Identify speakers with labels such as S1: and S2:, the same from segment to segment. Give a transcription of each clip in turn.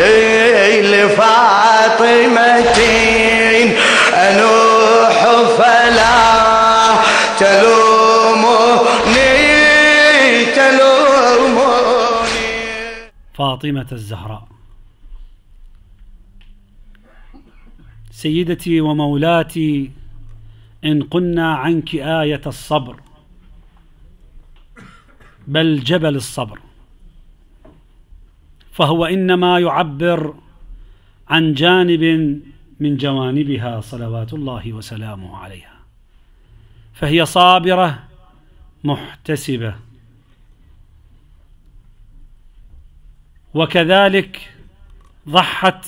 S1: لفاطمة أنوح فلا تلوموني تلوموني فاطمة الزهراء سيدتي ومولاتي إن قلنا عنك آية الصبر بل جبل الصبر فهو انما يعبر عن جانب من جوانبها صلوات الله وسلامه عليها فهي صابره محتسبه وكذلك ضحت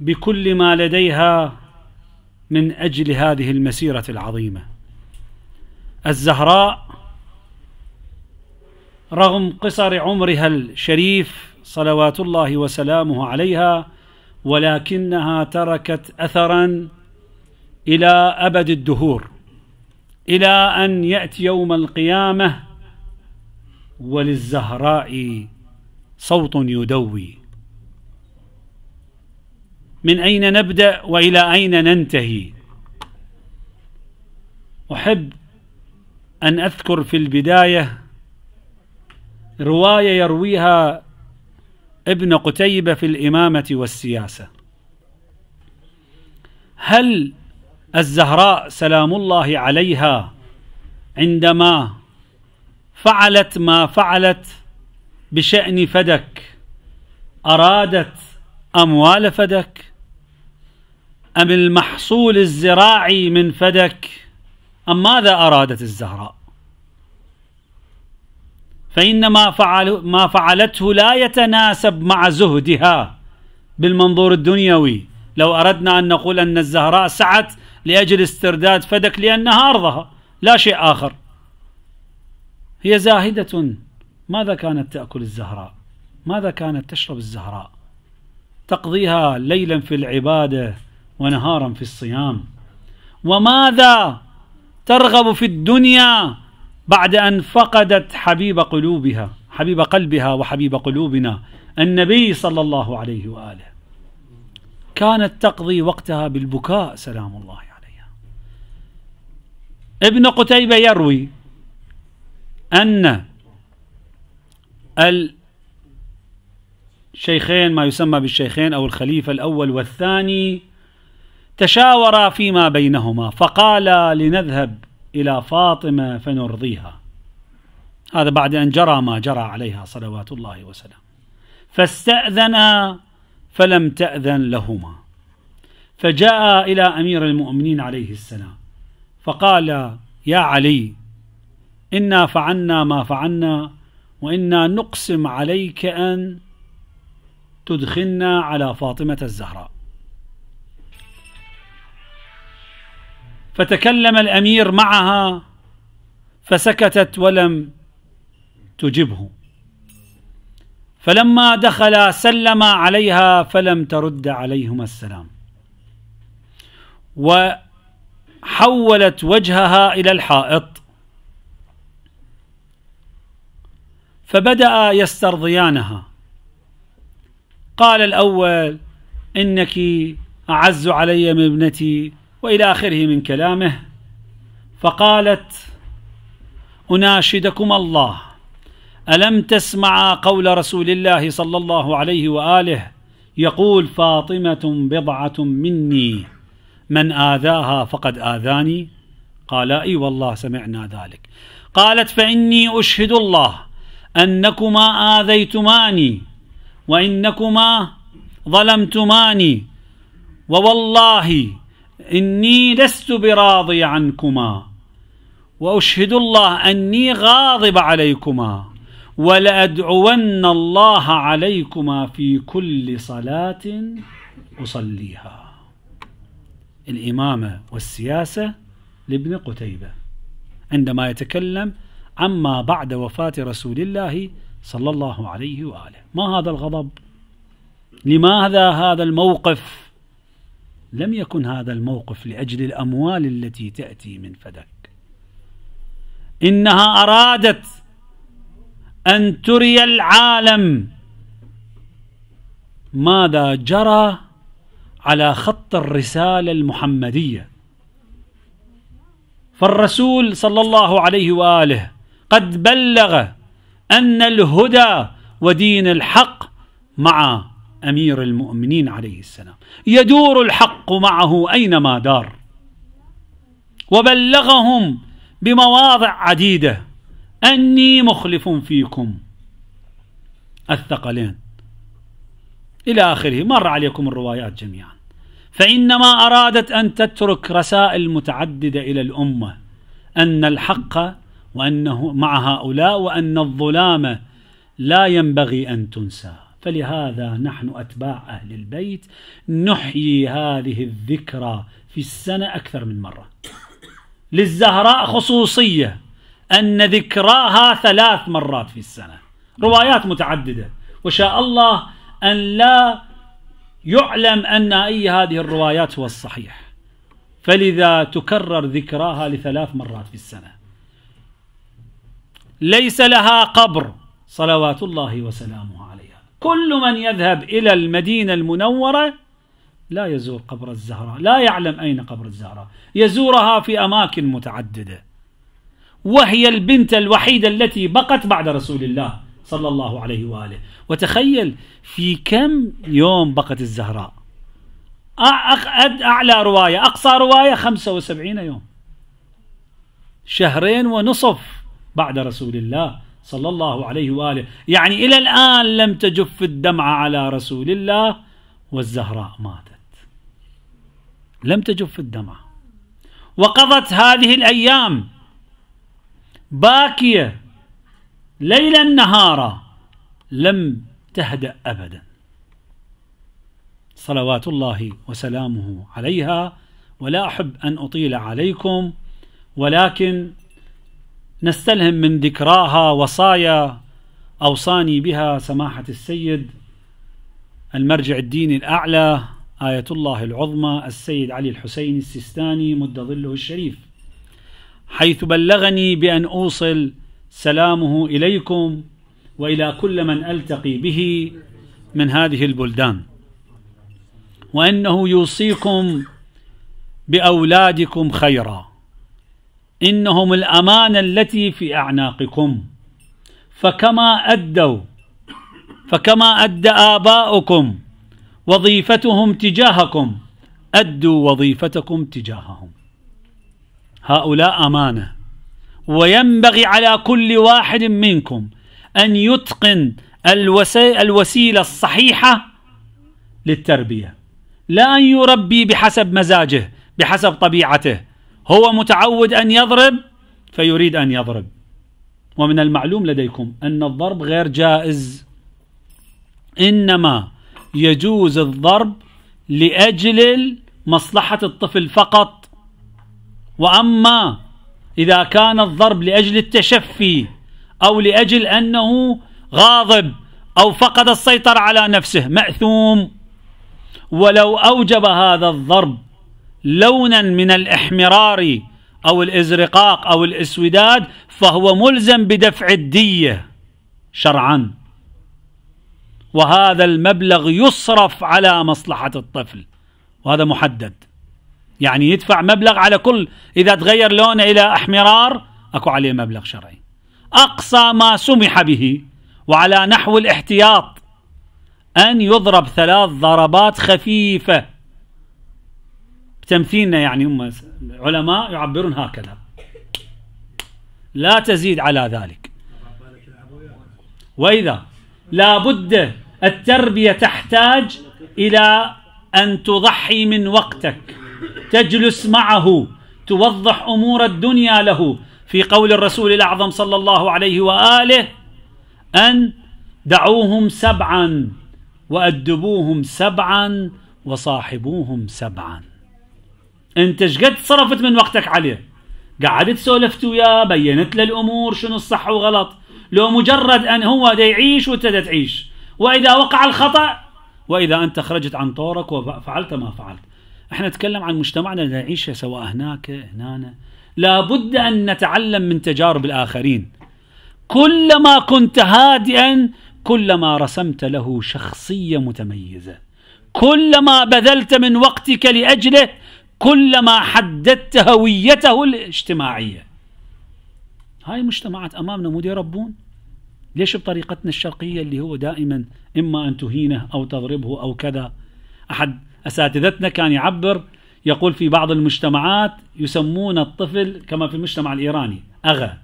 S1: بكل ما لديها من اجل هذه المسيره العظيمه الزهراء رغم قصر عمرها الشريف صلوات الله وسلامه عليها ولكنها تركت اثرا الى ابد الدهور الى ان ياتي يوم القيامه وللزهراء صوت يدوي من اين نبدا والى اين ننتهي احب ان اذكر في البدايه روايه يرويها ابن قتيبة في الإمامة والسياسة هل الزهراء سلام الله عليها عندما فعلت ما فعلت بشأن فدك أرادت أموال فدك أم المحصول الزراعي من فدك أم ماذا أرادت الزهراء فإن ما, فعل ما فعلته لا يتناسب مع زهدها بالمنظور الدنيوي لو أردنا أن نقول أن الزهراء سعت لأجل استرداد فدك لأنها أرضها لا شيء آخر هي زاهدة ماذا كانت تأكل الزهراء ماذا كانت تشرب الزهراء تقضيها ليلا في العبادة ونهارا في الصيام وماذا ترغب في الدنيا بعد أن فقدت حبيب قلوبها حبيب قلبها وحبيب قلوبنا النبي صلى الله عليه وآله كانت تقضي وقتها بالبكاء سلام الله عليها ابن قتيبة يروي أن الشيخين ما يسمى بالشيخين أو الخليفة الأول والثاني تشاورا فيما بينهما فقالا لنذهب إلى فاطمة فنرضيها هذا بعد أن جرى ما جرى عليها صلوات الله وسلامه فاستأذنا فلم تأذن لهما فجاء إلى أمير المؤمنين عليه السلام فقال يا علي إنا فعلنا ما فعلنا وإنا نقسم عليك أن تدخلنا على فاطمة الزهراء فتكلم الامير معها فسكتت ولم تجبه فلما دخل سلم عليها فلم ترد عليهما السلام وحولت وجهها الى الحائط فبدا يسترضيانها قال الاول انك اعز علي من ابنتي والى اخره من كلامه فقالت اناشدكم الله الم تسمعا قول رسول الله صلى الله عليه واله يقول فاطمه بضعه مني من اذاها فقد اذاني قال اي والله سمعنا ذلك قالت فاني اشهد الله انكما اذيتماني وانكما ظلمتماني ووالله إني لست براضي عنكما وأشهد الله أني غاضب عليكما ولأدعون الله عليكما في كل صلاة أصليها الإمامة والسياسة لابن قتيبة عندما يتكلم عما بعد وفاة رسول الله صلى الله عليه وآله ما هذا الغضب لماذا هذا الموقف لم يكن هذا الموقف لأجل الأموال التي تأتي من فدك إنها أرادت أن تري العالم ماذا جرى على خط الرسالة المحمدية فالرسول صلى الله عليه وآله قد بلغ أن الهدى ودين الحق مع أمير المؤمنين عليه السلام يدور الحق معه أينما دار وبلغهم بمواضع عديدة أني مخلف فيكم الثقلين إلى آخره مر عليكم الروايات جميعا فإنما أرادت أن تترك رسائل متعددة إلى الأمة أن الحق وأنه مع هؤلاء وأن الظلام لا ينبغي أن تنسى فلهذا نحن أتباع أهل البيت نحيي هذه الذكرى في السنة أكثر من مرة للزهراء خصوصية أن ذكراها ثلاث مرات في السنة روايات متعددة وشاء الله أن لا يعلم أن أي هذه الروايات هو الصحيح فلذا تكرر ذكراها لثلاث مرات في السنة ليس لها قبر صلوات الله وسلامه عليه كل من يذهب إلى المدينة المنورة لا يزور قبر الزهراء لا يعلم أين قبر الزهراء يزورها في أماكن متعددة وهي البنت الوحيدة التي بقت بعد رسول الله صلى الله عليه وآله وتخيل في كم يوم بقت الزهراء أعلى رواية أقصى رواية 75 يوم شهرين ونصف بعد رسول الله صلى الله عليه وآله يعني إلى الآن لم تجف الدمعة على رسول الله والزهراء ماتت لم تجف الدمعة وقضت هذه الأيام باكية ليلا نهارا لم تهدأ أبدا صلوات الله وسلامه عليها ولا أحب أن أطيل عليكم ولكن نستلهم من ذكراها وصايا أوصاني بها سماحة السيد المرجع الديني الأعلى آية الله العظمى السيد علي الحسين السيستاني مد ظله الشريف حيث بلغني بأن أوصل سلامه إليكم وإلى كل من ألتقي به من هذه البلدان وأنه يوصيكم بأولادكم خيرًا إنهم الأمانة التي في أعناقكم فكما أدوا فكما أدى آباؤكم وظيفتهم تجاهكم أدوا وظيفتكم تجاههم هؤلاء أمانة وينبغي على كل واحد منكم أن يتقن الوسيلة الصحيحة للتربية لا أن يربي بحسب مزاجه بحسب طبيعته هو متعود أن يضرب فيريد أن يضرب ومن المعلوم لديكم أن الضرب غير جائز إنما يجوز الضرب لأجل مصلحة الطفل فقط وأما إذا كان الضرب لأجل التشفي أو لأجل أنه غاضب أو فقد السيطرة على نفسه مأثوم ولو أوجب هذا الضرب لونا من الإحمرار أو الإزرقاق أو الإسوداد فهو ملزم بدفع الدية شرعا وهذا المبلغ يصرف على مصلحة الطفل وهذا محدد يعني يدفع مبلغ على كل إذا تغير لونه إلى أحمرار أكو عليه مبلغ شرعي أقصى ما سمح به وعلى نحو الاحتياط أن يضرب ثلاث ضربات خفيفة تمثيلنا يعني هم علماء يعبرون هكذا لا تزيد على ذلك وإذا لابد التربية تحتاج إلى أن تضحي من وقتك تجلس معه توضح أمور الدنيا له في قول الرسول الأعظم صلى الله عليه وآله أن دعوهم سبعا وأدبوهم سبعا وصاحبوهم سبعا انت ايش قد صرفت من وقتك عليه قعدت سولفت وياه بينت له الامور شنو الصح وغلط لو مجرد ان هو دا يعيش وانت تعيش واذا وقع الخطا واذا انت خرجت عن طورك وفعلت ما فعلت احنا نتكلم عن مجتمعنا اللي نعيشه سواء هناك هنا لابد ان نتعلم من تجارب الاخرين كلما كنت هادئا كلما رسمت له شخصيه متميزه كلما بذلت من وقتك لاجله كلما حددت هويته الاجتماعية هاي المجتمعات أمامنا مو يربون ليش بطريقتنا الشرقية اللي هو دائما إما أن تهينه أو تضربه أو كذا أحد أساتذتنا كان يعبر يقول في بعض المجتمعات يسمون الطفل كما في المجتمع الإيراني أغا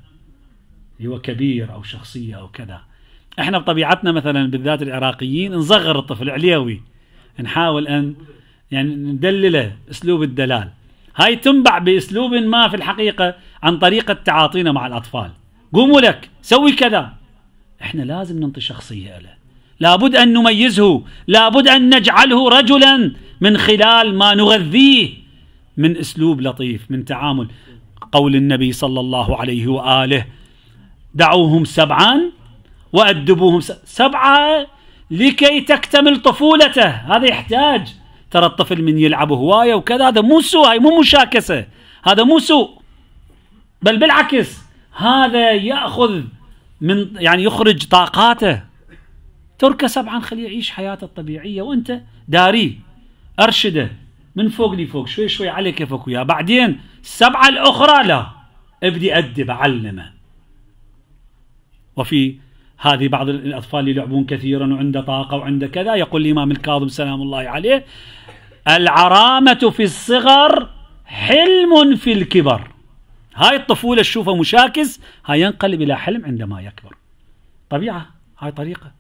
S1: اللي هو كبير أو شخصية أو كذا احنا بطبيعتنا مثلا بالذات العراقيين نصغر الطفل عليوي نحاول أن يعني ندلله اسلوب الدلال هاي تنبع باسلوب ما في الحقيقه عن طريقه تعاطينا مع الاطفال قوموا لك سوي كذا احنا لازم ننطي شخصيه له لابد ان نميزه لابد ان نجعله رجلا من خلال ما نغذيه من اسلوب لطيف من تعامل قول النبي صلى الله عليه واله دعوهم سبعا وادبوهم سبعه لكي تكتمل طفولته هذا يحتاج ترى الطفل من يلعب هوايه وكذا هذا مو سوء هاي مو مشاكسه هذا مو سوء بل بالعكس هذا ياخذ من يعني يخرج طاقاته تركه سبعا خليه يعيش حياته الطبيعيه وانت داريه ارشده من فوق لفوق شوي شوي على كيفك وياه بعدين السبعه الاخرى لا ابدي ادب علمه وفي هذه بعض الأطفال اللي يلعبون كثيرا وعنده طاقة وعنده كذا يقول الإمام الكاظم سلام الله عليه العرامة في الصغر حلم في الكبر هاي الطفولة تشوفها مشاكس هاي ينقلب إلى حلم عندما يكبر طبيعة هاي طريقة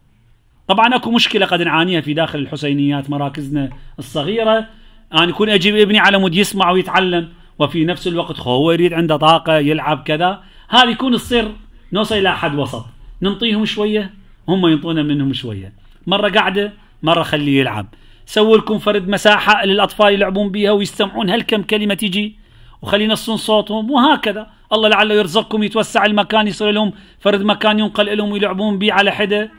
S1: طبعا اكو مشكلة قد نعانيها في داخل الحسينيات مراكزنا الصغيرة أنا يكون أجيب ابني على مود يسمع ويتعلم وفي نفس الوقت هو يريد عنده طاقة يلعب كذا هذا يكون السر نوصل إلى حد وسط ننطيهم شوية هم ينطونا منهم شوية مرة قاعدة مرة خليه يلعب سووا لكم فرد مساحة للأطفال يلعبون بها ويستمعون هالكم كلمة تيجي وخلي ينصون صوتهم وهكذا الله لعله يرزقكم يتوسع المكان يصير لهم فرد مكان ينقل لهم ويلعبون به على حدة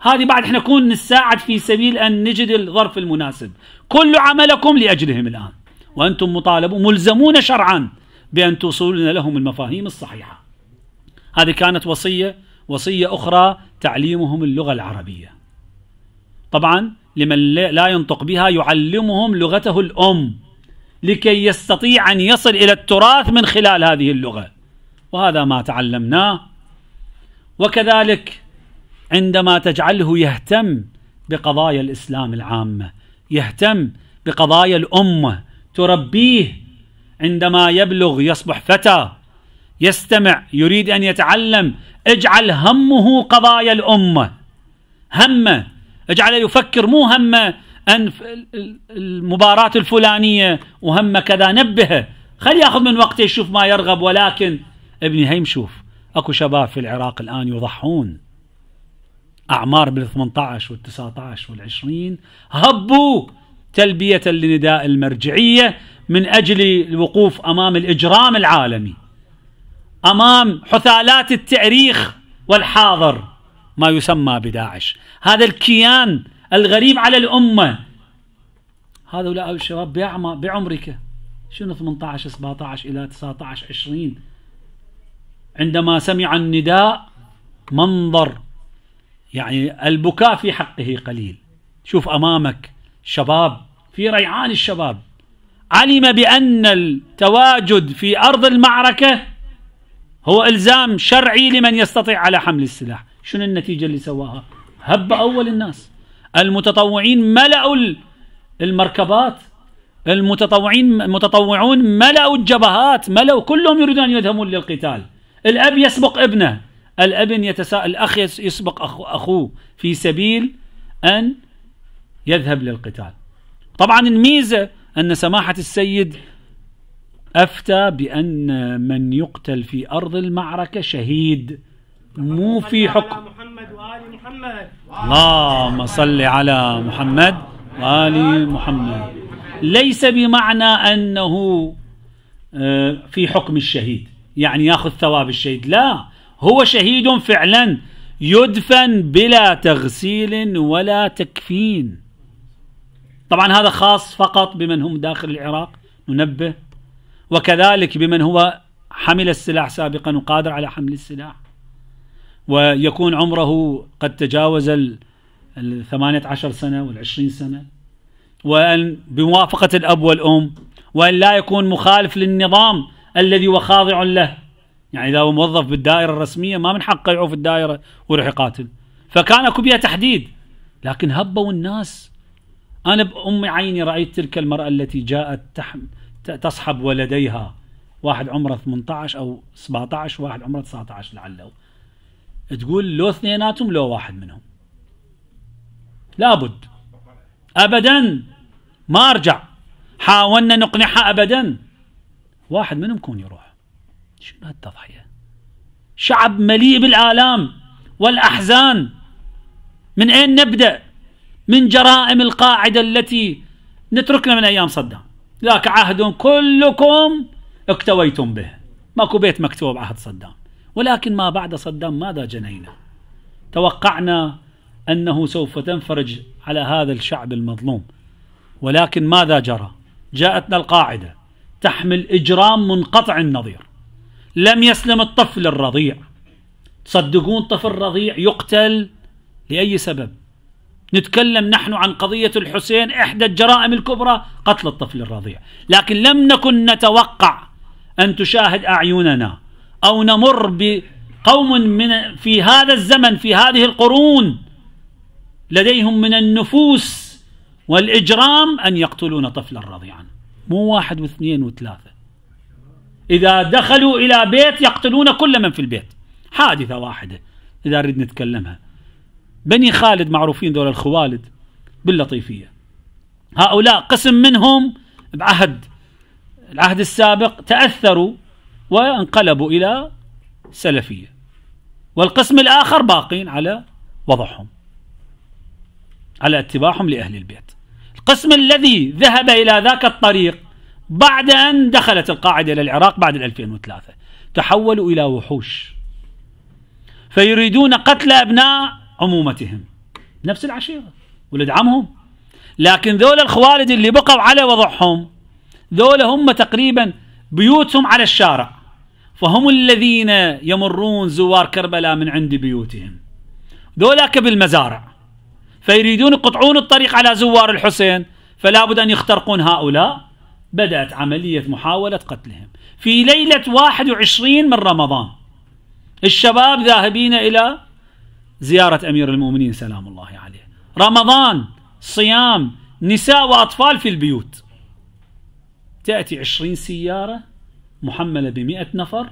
S1: هذه بعد احنا نكون نساعد في سبيل أن نجد الظرف المناسب كل عملكم لأجلهم الآن وأنتم مطالبون ملزمون شرعا بأن توصلون لهم المفاهيم الصحيحة هذه كانت وصية وصية أخرى تعليمهم اللغة العربية طبعا لمن لا ينطق بها يعلمهم لغته الأم لكي يستطيع أن يصل إلى التراث من خلال هذه اللغة وهذا ما تعلمناه وكذلك عندما تجعله يهتم بقضايا الإسلام العامة يهتم بقضايا الأمة تربيه عندما يبلغ يصبح فتى يستمع يريد أن يتعلم اجعل همه قضايا الأمة همه اجعله يفكر مو همه أن المباراة الفلانية وهمه كذا نبهه خلي ياخذ من وقته يشوف ما يرغب ولكن ابني هيم شوف اكو شباب في العراق الان يضحون اعمار بال 18 وال 19 وال 20 هبوا تلبيه لنداء المرجعيه من اجل الوقوف امام الاجرام العالمي امام حثالات التاريخ والحاضر ما يسمى بداعش هذا الكيان الغريب على الامه هؤلاء الشباب بأعمى بعمرك شنو 18 17 الى 19 20 عندما سمع النداء منظر يعني البكاء في حقه قليل شوف امامك شباب في ريعان الشباب علم بان التواجد في ارض المعركه هو إلزام شرعي لمن يستطيع على حمل السلاح شنو النتيجة اللي سواها هب أول الناس المتطوعين ملأوا المركبات المتطوعين المتطوعون ملأوا الجبهات ملأوا كلهم يريدون أن يذهبون للقتال الأب يسبق ابنه الابن يتساءل الأخ يسبق أخوه في سبيل أن يذهب للقتال طبعا الميزة أن سماحة السيد أفتى بأن من يقتل في أرض المعركة شهيد مو في حكم محمد وآل محمد اللهم صل على محمد وآل محمد ليس بمعنى أنه آه، في حكم الشهيد يعني ياخذ ثواب الشهيد لا هو شهيد فعلا يدفن بلا تغسيل ولا تكفين طبعا هذا خاص فقط بمن هم داخل العراق ننبه وكذلك بمن هو حمل السلاح سابقا وقادر على حمل السلاح ويكون عمره قد تجاوز الثمانية عشر سنة والعشرين سنة وأن بموافقة الأب والأم وأن لا يكون مخالف للنظام الذي هو خاضع له يعني إذا هو موظف بالدائرة الرسمية ما من حقه يعوف الدائرة ويروح يقاتل فكان اكو بها تحديد لكن هبوا الناس أنا بأم عيني رأيت تلك المرأة التي جاءت تحمل تصحب ولديها واحد عمره 18 او 17 واحد عمره 19 لعله تقول لو اثنيناتهم لو واحد منهم لابد ابدا ما ارجع حاولنا نقنعها ابدا واحد منهم كون يروح شنو هالتضحيه شعب مليء بالآلام والأحزان من أين نبدأ من جرائم القاعدة التي نتركنا من أيام صدام ذاك عهد كلكم اكتويتم به ماكو بيت مكتوب عهد صدام ولكن ما بعد صدام ماذا جنينا توقعنا أنه سوف تنفرج على هذا الشعب المظلوم ولكن ماذا جرى جاءتنا القاعدة تحمل إجرام منقطع النظير لم يسلم الطفل الرضيع تصدقون طفل رضيع يقتل لأي سبب نتكلم نحن عن قضية الحسين إحدى الجرائم الكبرى قتل الطفل الرضيع لكن لم نكن نتوقع أن تشاهد أعيننا أو نمر بقوم من في هذا الزمن في هذه القرون لديهم من النفوس والإجرام أن يقتلون طفلا رضيعا مو واحد واثنين وثلاثة إذا دخلوا إلى بيت يقتلون كل من في البيت حادثة واحدة إذا أريد نتكلمها بني خالد معروفين دول الخوالد باللطيفية هؤلاء قسم منهم بعهد العهد السابق تأثروا وانقلبوا إلى سلفية والقسم الآخر باقين على وضعهم على اتباعهم لأهل البيت القسم الذي ذهب إلى ذاك الطريق بعد أن دخلت القاعدة إلى العراق بعد 2003 تحولوا إلى وحوش فيريدون قتل أبناء عمومتهم نفس العشيرة عمهم لكن ذول الخوالد اللي بقوا على وضعهم ذول هم تقريبا بيوتهم على الشارع فهم الذين يمرون زوار كربلاء من عند بيوتهم ذولاك بالمزارع فيريدون يقطعون الطريق على زوار الحسين فلا بد أن يخترقون هؤلاء بدأت عملية محاولة قتلهم في ليلة 21 من رمضان الشباب ذاهبين إلى زيارة أمير المؤمنين سلام الله عليه رمضان صيام نساء وأطفال في البيوت تأتي عشرين سيارة محملة بمئة نفر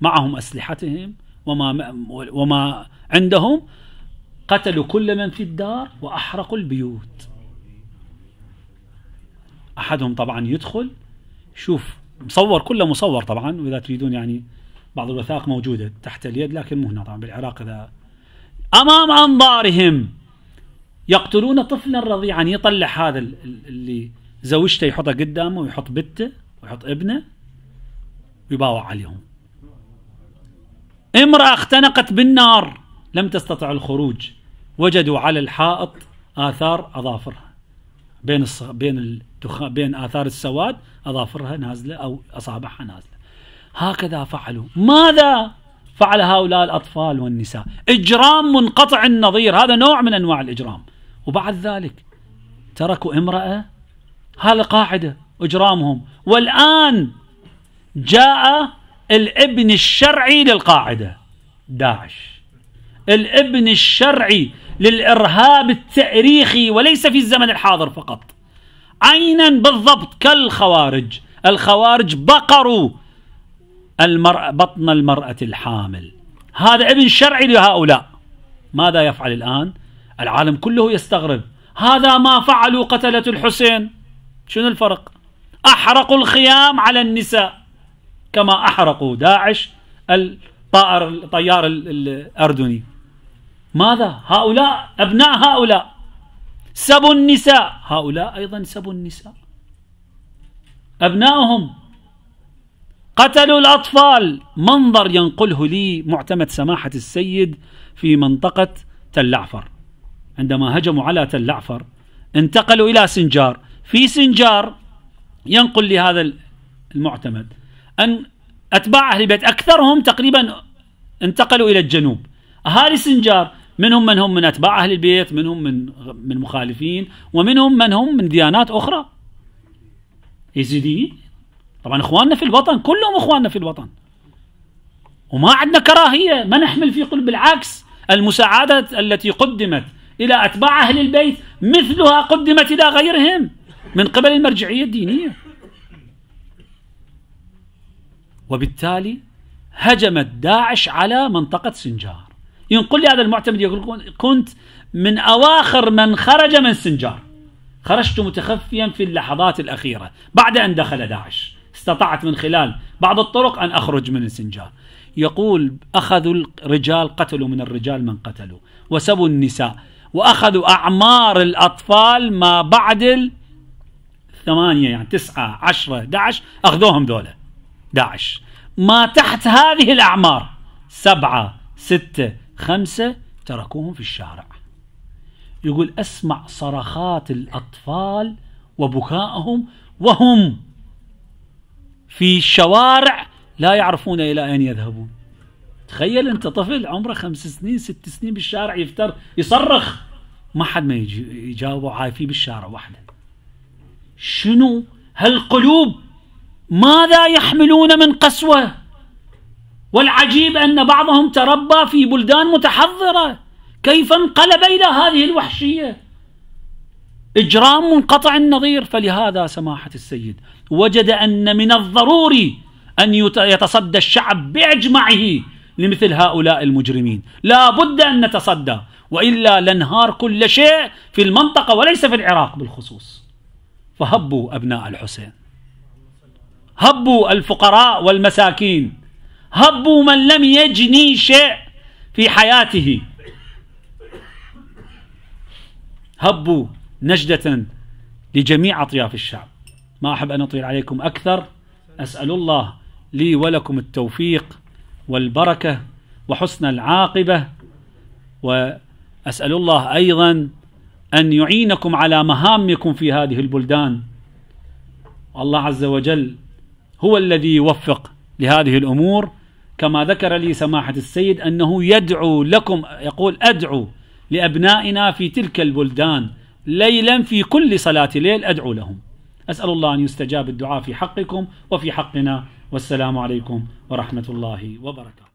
S1: معهم أسلحتهم وما, وما عندهم قتلوا كل من في الدار وأحرقوا البيوت أحدهم طبعا يدخل شوف مصور كله مصور طبعا وإذا تريدون يعني بعض الوثائق موجودة تحت اليد لكن مو هنا طبعا بالعراق إذا أمام أنظارهم يقتلون طفلا رضيعا يطلع هذا اللي زوجته يحطه قدامه ويحط بنته ويحط ابنه ويباوع عليهم امرأة اختنقت بالنار لم تستطع الخروج وجدوا على الحائط آثار أظافرها بين الص... بين الدخان بين آثار السواد أظافرها نازلة أو أصابعها نازلة هكذا فعلوا ماذا فعل هؤلاء الأطفال والنساء إجرام منقطع النظير هذا نوع من أنواع الإجرام وبعد ذلك تركوا امرأة هذا قاعدة إجرامهم والآن جاء الابن الشرعي للقاعدة داعش الابن الشرعي للإرهاب التاريخي وليس في الزمن الحاضر فقط عينا بالضبط كالخوارج الخوارج بقروا المرأة بطن المرأة الحامل هذا ابن شرعي لهؤلاء ماذا يفعل الآن العالم كله يستغرب هذا ما فعلوا قتلة الحسين شنو الفرق أحرقوا الخيام على النساء كما أحرقوا داعش الطائر الطيار الأردني ماذا هؤلاء أبناء هؤلاء سبوا النساء هؤلاء أيضا سبوا النساء أبنائهم قتلوا الأطفال منظر ينقله لي معتمد سماحة السيد في منطقة تل عفر عندما هجموا على تل عفر انتقلوا إلى سنجار في سنجار ينقل لي هذا المعتمد أن أتباع أهل البيت أكثرهم تقريبا انتقلوا إلى الجنوب أهالي سنجار منهم من هم من أتباع أهل البيت منهم من من مخالفين ومنهم من هم من ديانات أخرى يزيديين طبعا اخواننا في الوطن كلهم اخواننا في الوطن وما عندنا كراهيه ما نحمل في قلب بالعكس المساعدات التي قدمت الى اتباع اهل البيت مثلها قدمت الى غيرهم من قبل المرجعيه الدينيه وبالتالي هجمت داعش على منطقه سنجار ينقل لي هذا المعتمد يقول كنت من اواخر من خرج من سنجار خرجت متخفيا في اللحظات الاخيره بعد ان دخل داعش استطعت من خلال بعض الطرق أن أخرج من السنجار يقول أخذوا الرجال قتلوا من الرجال من قتلوا وسبوا النساء وأخذوا أعمار الأطفال ما بعد الثمانية يعني تسعة عشرة داعش أخذوهم دولة داعش ما تحت هذه الأعمار سبعة ستة خمسة تركوهم في الشارع يقول أسمع صرخات الأطفال وبكائهم وهم في شوارع لا يعرفون إلى أين يذهبون تخيل أنت طفل عمره خمس سنين ست سنين بالشارع يفتر يصرخ ما حد ما يجاوبه عايفي بالشارع وحده شنو هالقلوب ماذا يحملون من قسوة والعجيب أن بعضهم تربى في بلدان متحضرة كيف انقلب إلى هذه الوحشية إجرام منقطع النظير فلهذا سماحة السيد وجد أن من الضروري أن يتصدى الشعب بأجمعه لمثل هؤلاء المجرمين لا بد أن نتصدى وإلا لنهار كل شيء في المنطقة وليس في العراق بالخصوص فهبوا أبناء الحسين هبوا الفقراء والمساكين هبوا من لم يجني شيء في حياته هبوا نجدة لجميع أطياف الشعب ما أحب أن أطيل عليكم أكثر أسأل الله لي ولكم التوفيق والبركة وحسن العاقبة وأسأل الله أيضا أن يعينكم على مهامكم في هذه البلدان الله عز وجل هو الذي يوفق لهذه الأمور كما ذكر لي سماحة السيد أنه يدعو لكم يقول أدعو لأبنائنا في تلك البلدان ليلا في كل صلاة ليل أدعو لهم أسأل الله أن يستجاب الدعاء في حقكم وفي حقنا والسلام عليكم ورحمة الله وبركاته